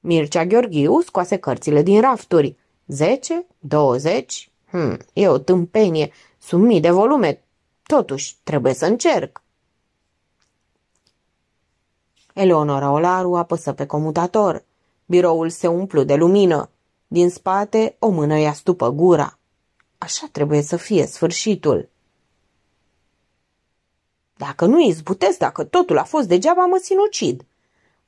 Mircea Gheorghiu scoase cărțile din rafturi. Zece? Douăzeci? Hmm, e o tâmpenie. Sunt mii de volume. Totuși, trebuie să încerc. Eleonora Olaru apăsă pe comutator. Biroul se umplu de lumină. Din spate, o mână i-a stupă gura. Așa trebuie să fie sfârșitul. Dacă nu izbutesc, dacă totul a fost degeaba, mă sinucid.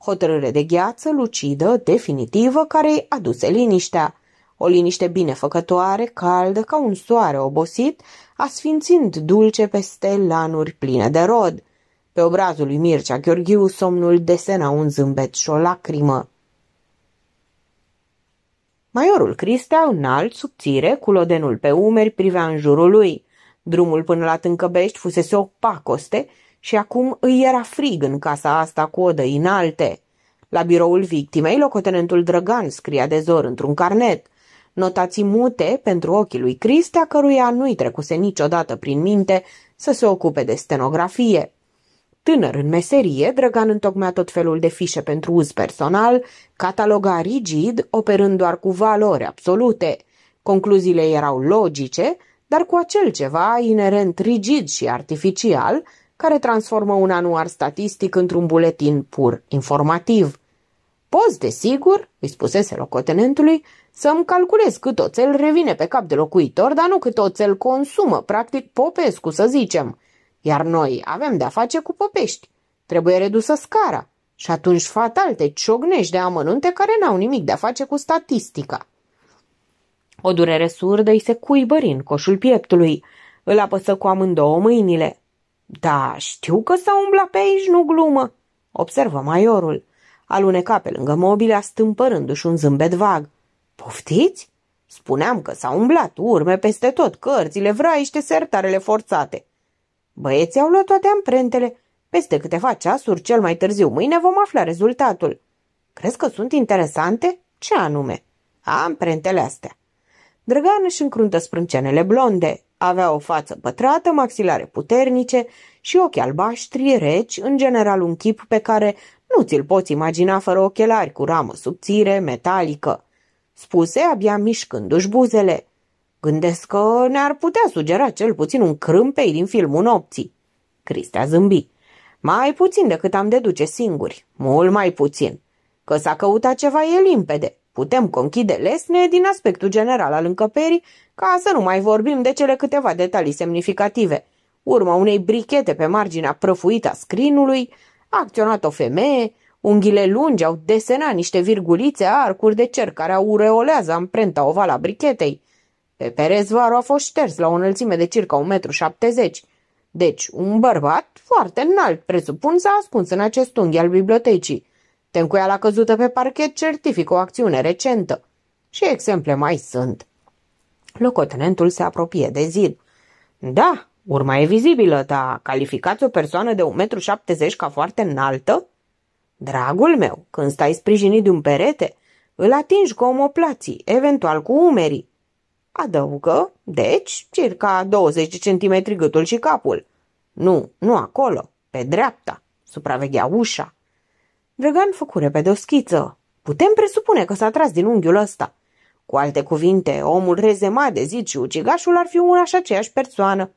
Hotărâre de gheață, lucidă, definitivă, care îi aduse liniștea. O liniște binefăcătoare, caldă, ca un soare obosit, asfințind dulce peste lanuri pline de rod. Pe obrazul lui Mircea Gheorghiu somnul desena un zâmbet și o lacrimă. Maiorul Cristea, înalt, subțire, cu lodenul pe umeri, privea în jurul lui. Drumul până la Tâncăbești fusese o pacoste și acum îi era frig în casa asta cu odăi înalte. La biroul victimei, locotenentul Drăgan scria de zor într-un carnet. Notații mute pentru ochii lui Cristea, căruia nu-i trecuse niciodată prin minte să se ocupe de stenografie. Tânăr în meserie, Drăgan întocmea tot felul de fișe pentru uz personal, cataloga rigid, operând doar cu valori absolute. Concluziile erau logice, dar cu acel ceva inerent rigid și artificial care transformă un anuar statistic într-un buletin pur informativ. Poți, desigur, îi spusese locotenentului, să-mi calculez cât oțel revine pe cap de locuitor, dar nu cât oțel consumă, practic Popescu, să zicem. Iar noi avem de-a face cu popești. Trebuie redusă scara. Și atunci fatal te ciognești de amănunte care n-au nimic de-a face cu statistica. O durere surdă îi se cuibări în coșul pieptului. Îl apăsă cu amândouă mâinile. Da, știu că s-a umblat pe aici, nu glumă, observă maiorul. Aluneca pe lângă mobilă, stâmpărându-și un zâmbet vag. Poftiți? Spuneam că s a umblat urme peste tot, cărțile, vraiște, sertarele forțate. Băieții au luat toate amprentele. Peste câteva ceasuri, cel mai târziu mâine, vom afla rezultatul. Crezi că sunt interesante? Ce anume? Amprentele astea. Drăgan își încruntă sprâncenele blonde. Avea o față pătrată, maxilare puternice și ochi albaștri, reci, în general un chip pe care nu ți-l poți imagina fără ochelari cu ramă subțire, metalică. Spuse abia mișcându-și buzele. Gândesc că ne-ar putea sugera cel puțin un crâmpei din filmul nopții. Cristea zâmbi. Mai puțin decât am deduce singuri, mult mai puțin. Că s-a căutat ceva e limpede. Putem conchide lesne din aspectul general al încăperii, ca să nu mai vorbim de cele câteva detalii semnificative. Urma unei brichete pe marginea prăfuită a scrinului, a acționat o femeie, unghiile lungi au desenat niște virgulițe arcuri de cer care aureolează amprenta ovală a brichetei. Pe pereți a fost șters la o înălțime de circa 1,70 m. Deci, un bărbat foarte înalt, presupun, s-a ascuns în acest unghi al bibliotecii. Tencuiala căzută pe parchet certifică o acțiune recentă. Și exemple mai sunt. Locotenentul se apropie de zid. Da, urma e vizibilă, dar calificați o persoană de 1,70 m ca foarte înaltă? Dragul meu, când stai sprijinit de un perete, îl atingi cu omoplații, eventual cu umerii. Adăugă, deci, circa 20 centimetri gâtul și capul. Nu, nu acolo, pe dreapta. Supraveghea ușa. Dragan făcu repede o schiță. Putem presupune că s-a tras din unghiul ăsta. Cu alte cuvinte, omul rezemat de zid și ucigașul ar fi una și aceeași persoană.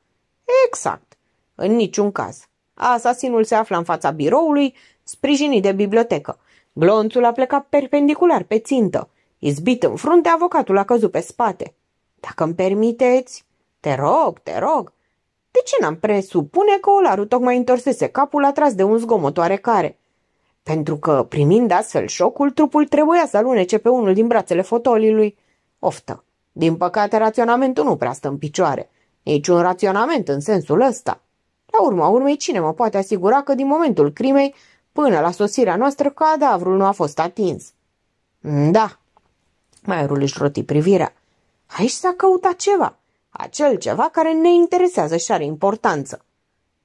Exact. În niciun caz. Asasinul se afla în fața biroului, sprijinit de bibliotecă. Glonțul a plecat perpendicular pe țintă. Izbit în frunte, avocatul a căzut pe spate. Dacă îmi permiteți... Te rog, te rog. De ce n-am presupune că Olaru tocmai întorsese capul atras de un zgomot oarecare? pentru că, primind astfel șocul, trupul trebuia să alunece pe unul din brațele fotolului. Oftă! Din păcate, raționamentul nu prea stă în picioare. un raționament în sensul ăsta. La urma urmei, cine mă poate asigura că din momentul crimei până la sosirea noastră cadavrul nu a fost atins? Da. Mai își roti privirea. Aici s-a căutat ceva. Acel ceva care ne interesează și are importanță.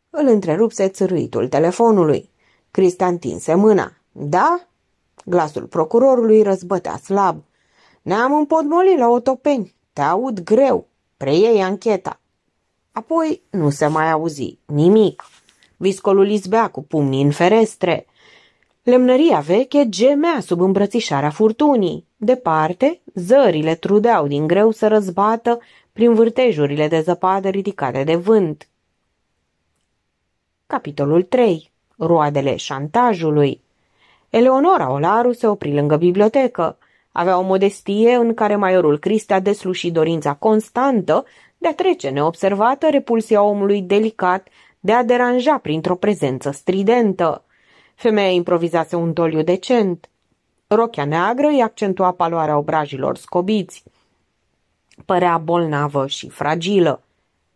Îl întrerupse țârâitul telefonului. Crista întinse mâna. Da? Glasul procurorului răzbătea slab. Ne-am împotmolit la otopeni. Te aud greu. Preiei ancheta. Apoi nu se mai auzi nimic. Viscolul izbea cu pumnii în ferestre. Lemnăria veche gemea sub îmbrățișarea furtunii. Departe, zările trudeau din greu să răzbată prin vârtejurile de zăpadă ridicate de vânt. Capitolul 3 roadele șantajului. Eleonora Olaru se opri lângă bibliotecă. Avea o modestie în care maiorul Cristea desluși dorința constantă de a trece neobservată repulsia omului delicat, de a deranja printr-o prezență stridentă. Femeia improvizase un doliu decent. Rochea neagră îi accentua paloarea obrajilor scobiți. Părea bolnavă și fragilă.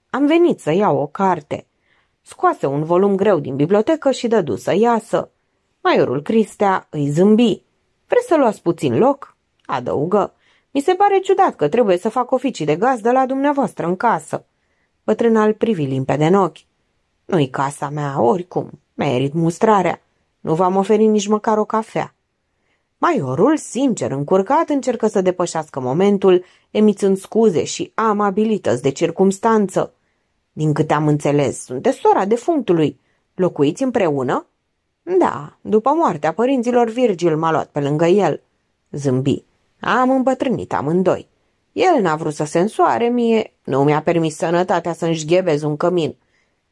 Am venit să iau o carte scoase un volum greu din bibliotecă și dădu să iasă. Maiorul Cristea îi zâmbi. Vreți să luați puțin loc?" adăugă. Mi se pare ciudat că trebuie să fac oficii de gazdă la dumneavoastră în casă." Bătrâna îl privi limpede în ochi. Nu-i casa mea, oricum. Merit mustrarea. Nu v-am oferit nici măcar o cafea." Maiorul, sincer încurcat, încercă să depășească momentul, emițând scuze și amabilități de circumstanță. Din câte am înțeles, sunteți sora defunctului. Locuiți împreună? Da, după moartea părinților Virgil m-a luat pe lângă el. Zâmbi. Am îmbătrânit amândoi. El n-a vrut să se însoare mie, nu mi-a permis sănătatea să ghebez un cămin.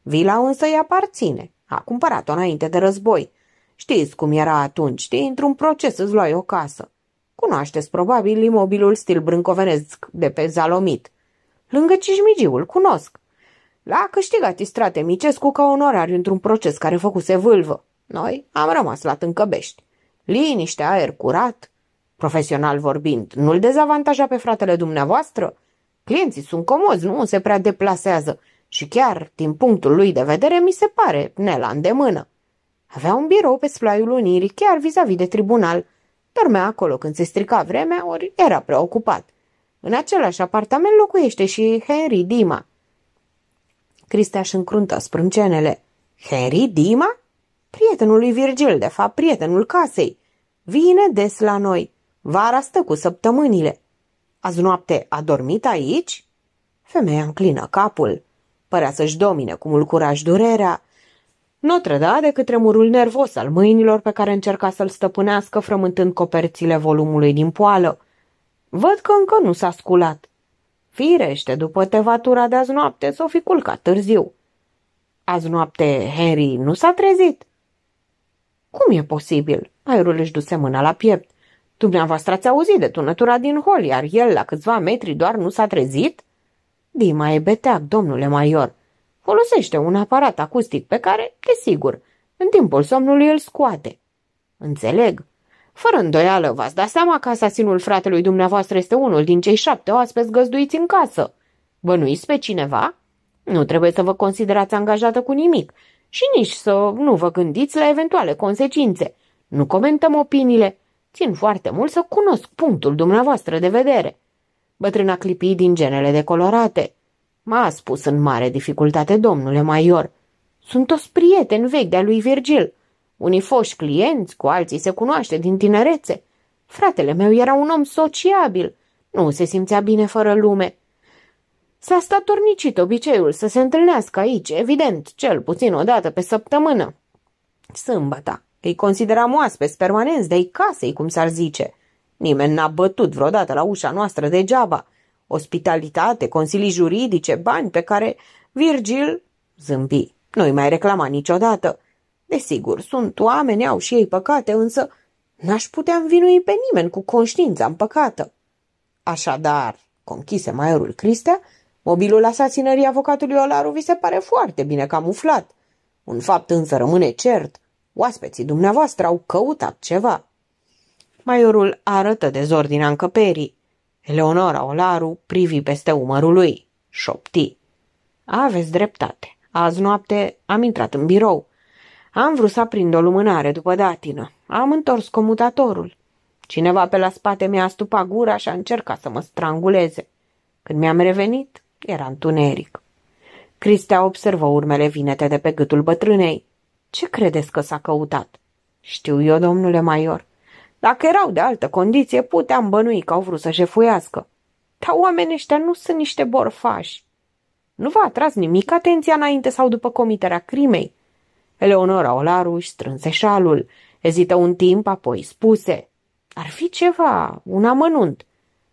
Vila însă îi aparține. A cumpărat-o înainte de război. Știți cum era atunci, știi, într-un proces îți luai o casă. Cunoașteți probabil imobilul stil brâncovenesc de pe Zalomit. Lângă Cismigiul, cunosc. L-a câștigat Istrate Micescu ca onorariu într-un proces care făcuse vâlvă. Noi am rămas la tâncăbești. Liniște, aer curat, profesional vorbind, nu-l dezavantaja pe fratele dumneavoastră? Clienții sunt comozi, nu se prea deplasează și chiar, din punctul lui de vedere, mi se pare ne la îndemână. Avea un birou pe splaiul Unirii, chiar vis-a-vis de tribunal. Dormea acolo când se strica vremea, ori era preocupat. În același apartament locuiește și Henry Dima, Cristea își încruntă sprâncenele. Henry Dima? Prietenul lui Virgil, de fapt prietenul casei. Vine des la noi. Vara stă cu săptămânile. Azi noapte a dormit aici? Femeia înclină capul. Părea să-și domine cu mult curaj durerea. Nu trăda de tremurul nervos al mâinilor pe care încerca să-l stăpânească frământând coperțile volumului din poală. Văd că încă nu s-a sculat. Firește, după tevatura de azi noapte s-o fi culcat târziu. Azi noapte Henry nu s-a trezit. Cum e posibil? Aerul își duse mâna la piept. Dumneavoastră ați auzit de tunătura din hol, iar el la câțiva metri doar nu s-a trezit? Dima e beteac, domnule major. Folosește un aparat acustic pe care, desigur, în timpul somnului îl scoate. Înțeleg, fără îndoială, v-ați dat seama că asasinul fratelui dumneavoastră este unul din cei șapte oaspeți găzduiți în casă. Bănuiți pe cineva? Nu trebuie să vă considerați angajată cu nimic și nici să nu vă gândiți la eventuale consecințe. Nu comentăm opiniile. Țin foarte mult să cunosc punctul dumneavoastră de vedere. Bătrâna clipii din genele decolorate. M-a spus în mare dificultate, domnule Maior. Sunt toți prieteni vechi de-a lui Virgil. Unii foști clienți, cu alții se cunoaște din tinerețe. Fratele meu era un om sociabil, nu se simțea bine fără lume. S-a statornicit obiceiul să se întâlnească aici, evident, cel puțin o dată pe săptămână. Sâmbăta. Îi consideram oaspeți permanenți de-ai casei, cum s-ar zice. Nimeni n-a bătut vreodată la ușa noastră degeaba. Ospitalitate, consilii juridice, bani pe care Virgil zâmbi. Nu-i mai reclama niciodată. Desigur, sunt oameni, au și ei păcate, însă n-aș putea învinui pe nimeni cu conștiința împăcată. Așadar, conchise maiorul Cristea, mobilul asasinării avocatului Olaru vi se pare foarte bine camuflat. Un fapt însă rămâne cert. Oaspeții dumneavoastră au căutat ceva. Maiorul arătă dezordinea încăperii. Eleonora Olaru privi peste umărul lui. Șopti. Aveți dreptate. Azi noapte am intrat în birou. Am vrut să aprind o lumânare după datină. Am întors comutatorul. Cineva pe la spate mi-a stupat gura și a încercat să mă stranguleze. Când mi-am revenit, era întuneric. Cristea observă urmele vinete de pe gâtul bătrânei. Ce credeți că s-a căutat? Știu eu, domnule Maior. Dacă erau de altă condiție, puteam bănui că au vrut să jefuiască. Dar oamenii ăștia nu sunt niște borfași. Nu v-a atras nimic atenția înainte sau după comiterea crimei? Eleonora Olaru își strânse șalul. Ezită un timp, apoi spuse. Ar fi ceva, un amănunt.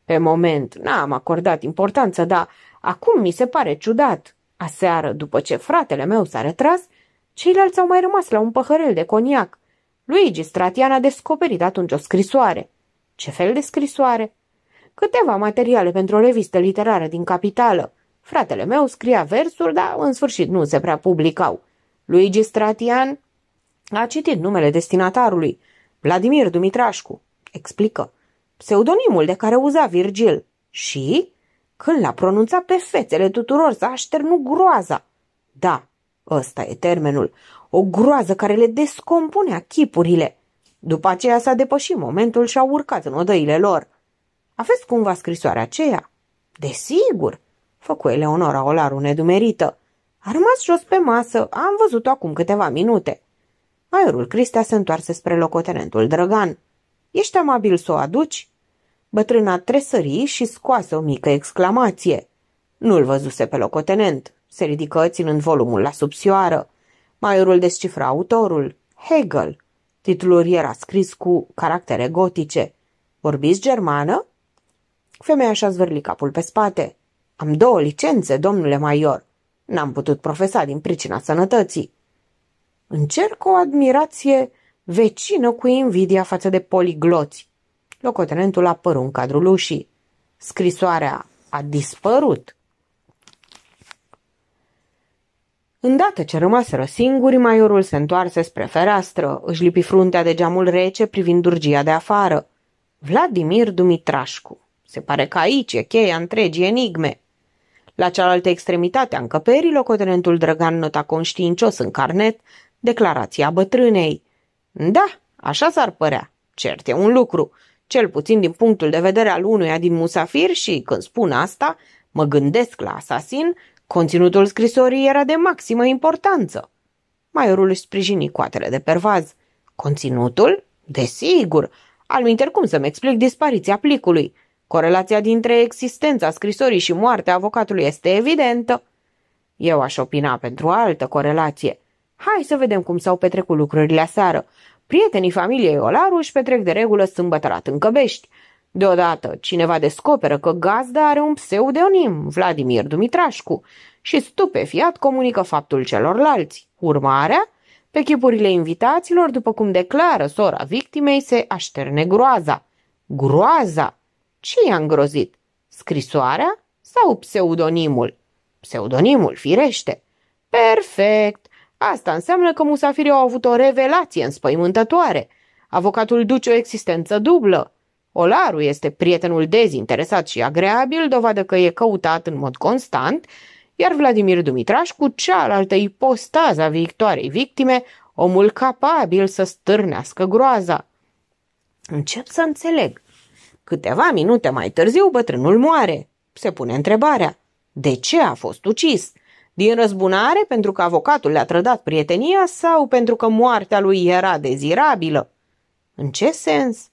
Pe moment n-am acordat importanță, dar acum mi se pare ciudat. Aseară, după ce fratele meu s-a retras, ceilalți au mai rămas la un păhărel de coniac. Luigi Stratian a descoperit atunci o scrisoare. Ce fel de scrisoare? Câteva materiale pentru o revistă literară din capitală. Fratele meu scria versuri, dar în sfârșit nu se prea publicau. Luigi Stratian a citit numele destinatarului, Vladimir Dumitrașcu, explică, pseudonimul de care uza Virgil și, când l-a pronunțat pe fețele tuturor, s-a așternut groaza. Da, ăsta e termenul, o groază care le descompunea chipurile. După aceea s-a depășit momentul și a urcat în odăile lor. Aveți cumva scrisoarea aceea? Desigur, făcu Eleonora Olaru nedumerită. A rămas jos pe masă, am văzut-o acum câteva minute. Aerul Cristea se întoarse spre locotenentul Drăgan. Ești amabil să o aduci? Bătrâna tresări și scoase o mică exclamație. Nu-l văzuse pe locotenent. Se ridică ținând volumul la subsioară. Maiorul descifra autorul. Hegel. Titlul era scris cu caractere gotice. Vorbiți germană? Femeia și-a zvârlit capul pe spate. Am două licențe, domnule Maior. N-am putut profesa din pricina sănătății. Încerc o admirație vecină cu invidia față de poligloți. Locotenentul părut în cadrul ușii. Scrisoarea a dispărut. Îndată ce rămaseră singuri, maiorul se întoarse spre fereastră, își lipi fruntea de geamul rece privind urgia de afară. Vladimir Dumitrașcu. Se pare că aici e cheia întregii enigme. La cealaltă extremitate a încăperii, locotenentul Drăgan nota conștiincios în carnet declarația bătrânei. Da, așa s-ar părea. Cert e un lucru, cel puțin din punctul de vedere al unuia din musafir și, când spun asta, mă gândesc la asasin, conținutul scrisorii era de maximă importanță. Maiorul își sprijini coatele de pervaz. Conținutul? Desigur! Alminter, cum să-mi explic dispariția plicului? Corelația dintre existența scrisorii și moartea avocatului este evidentă. Eu aș opina pentru o altă corelație. Hai să vedem cum s-au petrecut lucrurile aseară. Prietenii familiei Olaru își petrec de regulă sâmbătă la Tâncăbești. Deodată, cineva descoperă că gazda are un pseudonim, Vladimir Dumitrașcu, și stupefiat comunică faptul celorlalți. Urmarea? Pe chipurile invitaților, după cum declară sora victimei, se așterne groaza. Groaza! Ce i-a îngrozit? Scrisoarea sau pseudonimul? Pseudonimul, firește. Perfect! Asta înseamnă că musafirii au avut o revelație înspăimântătoare. Avocatul duce o existență dublă. Olaru este prietenul dezinteresat și agreabil, dovadă că e căutat în mod constant, iar Vladimir Dumitraș cu cealaltă ipostază a victoarei victime, omul capabil să stârnească groaza. Încep să înțeleg. Câteva minute mai târziu, bătrânul moare. Se pune întrebarea. De ce a fost ucis? Din răzbunare pentru că avocatul le-a trădat prietenia sau pentru că moartea lui era dezirabilă? În ce sens?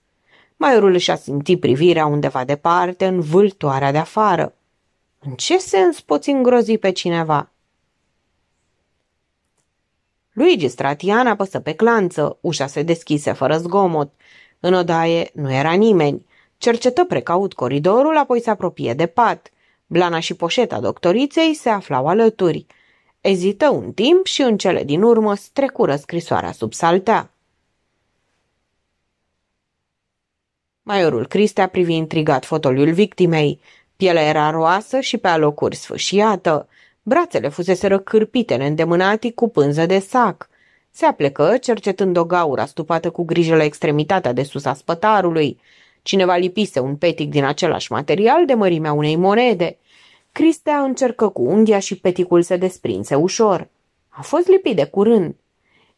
Maiorul își-a simțit privirea undeva departe, în vâltoarea de afară. În ce sens poți îngrozi pe cineva? Luigi Stratian apăsă pe clanță, ușa se deschise fără zgomot. În odaie nu era nimeni. Cercetă precaut coridorul, apoi se apropie de pat. Blana și poșeta doctoriței se aflau alături. Ezită un timp și în cele din urmă strecură scrisoarea sub saltea. Maiorul Cristea privi intrigat fotoliul victimei. Pielea era roasă și pe alocuri sfâșiată. Brațele fusese răcârpite neîndemânati cu pânză de sac. Se aplecă, cercetând o gaură astupată cu grijă la extremitatea de sus a spătarului. Cineva lipise un petic din același material de mărimea unei monede. Cristea încercă cu unghia și peticul se desprinse ușor. A fost lipit de curând.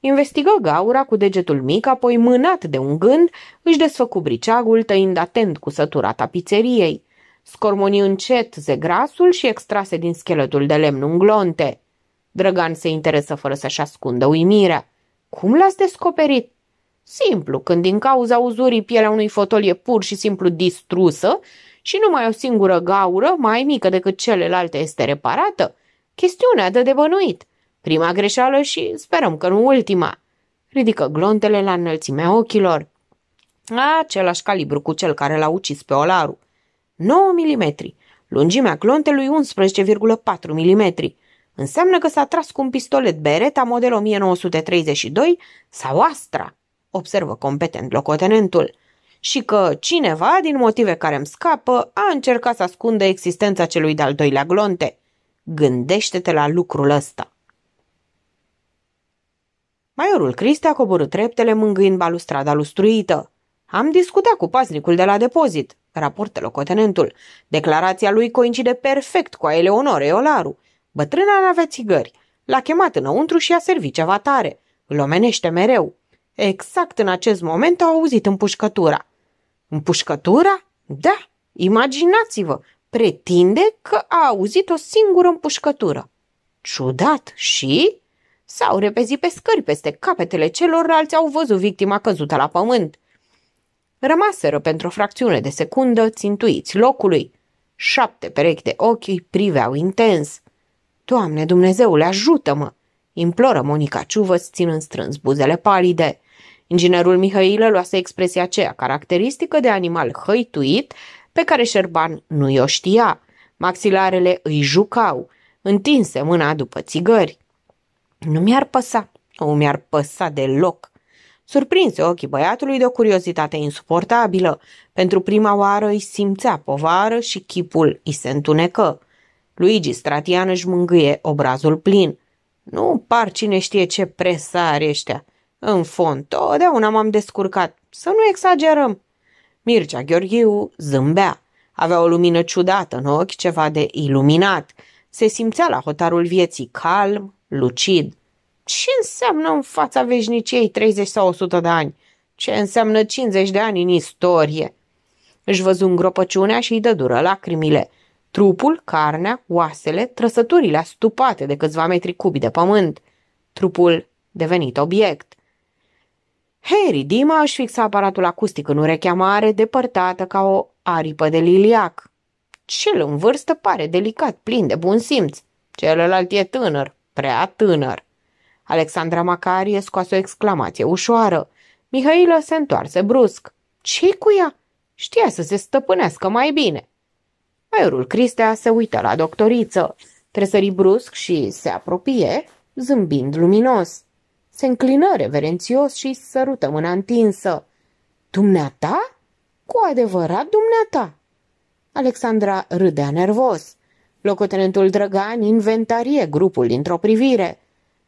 Investigă gaura cu degetul mic, apoi mânat de un gând, își desfăcu briceagul, tăind atent cu sătura tapiseriei. Scormoni încet zegrasul și extrase din scheletul de lemn un glonte. Drăgan se interesă fără să-și ascundă uimirea. Cum l-ați descoperit? Simplu, când din cauza uzurii pielea unui fotol e pur și simplu distrusă și numai o singură gaură, mai mică decât celelalte, este reparată, chestiunea dă de bănuit. Prima greșeală și sperăm că nu ultima. Ridică glontele la înălțimea ochilor. Același calibru cu cel care l-a ucis pe Olaru. 9 mm. Lungimea glontelui 11,4 mm. Înseamnă că s-a tras cu un pistolet Beretta model 1932 sau Astra observă competent locotenentul, și că cineva, din motive care îmi scapă, a încercat să ascundă existența celui de-al doilea glonte. Gândește-te la lucrul ăsta. Maiorul Cristi a coborât treptele mângâind balustrada lustruită. Am discutat cu paznicul de la depozit, raportă locotenentul. Declarația lui coincide perfect cu a Eleonorei Olaru. Bătrâna n-avea țigări. L-a chemat înăuntru și a servit ceva tare. Îl omenește mereu. Exact în acest moment au auzit împușcătura. Împușcătura? Da, imaginați-vă, pretinde că a auzit o singură împușcătură. Ciudat și... S-au repezit pe scări peste capetele celorlalți, au văzut victima căzută la pământ. Rămaseră pentru o fracțiune de secundă țintuiți locului. Șapte perechi de ochi priveau intens. Doamne Dumnezeule, ajută-mă!" imploră Monica Ciuvă, ținând strâns buzele palide. Inginerul Mihailă luase expresia aceea caracteristică de animal hăituit, pe care Șerban nu i-o știa. Maxilarele îi jucau, întinse mâna după țigări. Nu mi-ar păsa, nu mi-ar păsa deloc. Surprinse ochii băiatului de o curiozitate insuportabilă. Pentru prima oară îi simțea povară și chipul îi se întunecă. Luigi Stratian își mângâie obrazul plin. Nu par cine știe ce presare are ăștia. În fond, totdeauna m-am descurcat, să nu exagerăm. Mircea Gheorghiu zâmbea. Avea o lumină ciudată în ochi, ceva de iluminat. Se simțea la hotarul vieții calm, lucid. Ce înseamnă în fața veșniciei 30 sau 100 de ani? Ce înseamnă 50 de ani în istorie? Își văzu îngropăciunea și îi dă dură lacrimile. Trupul, carnea, oasele, trăsăturile astupate de câțiva metri cubi de pământ. Trupul devenit obiect. Harry Dima își fixa aparatul acustic în urechea mare, depărtată ca o aripă de liliac. Cel în vârstă pare delicat, plin de bun simț. Celălalt e tânăr, prea tânăr. Alexandra Macarie scoase o exclamație ușoară. Mihailă se întoarse brusc. ce cu ea? Știa să se stăpânească mai bine. Maiorul Cristea se uită la doctoriță. Tresări brusc și se apropie, zâmbind luminos se înclină reverențios și sărută mâna întinsă. Dumneata? Cu adevărat dumneata! Alexandra râdea nervos. Locotenentul Drăgan inventarie grupul dintr-o privire.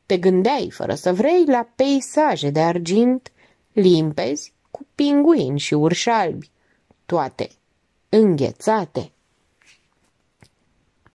Te gândeai, fără să vrei, la peisaje de argint, limpezi, cu pinguini și urși albi, toate înghețate.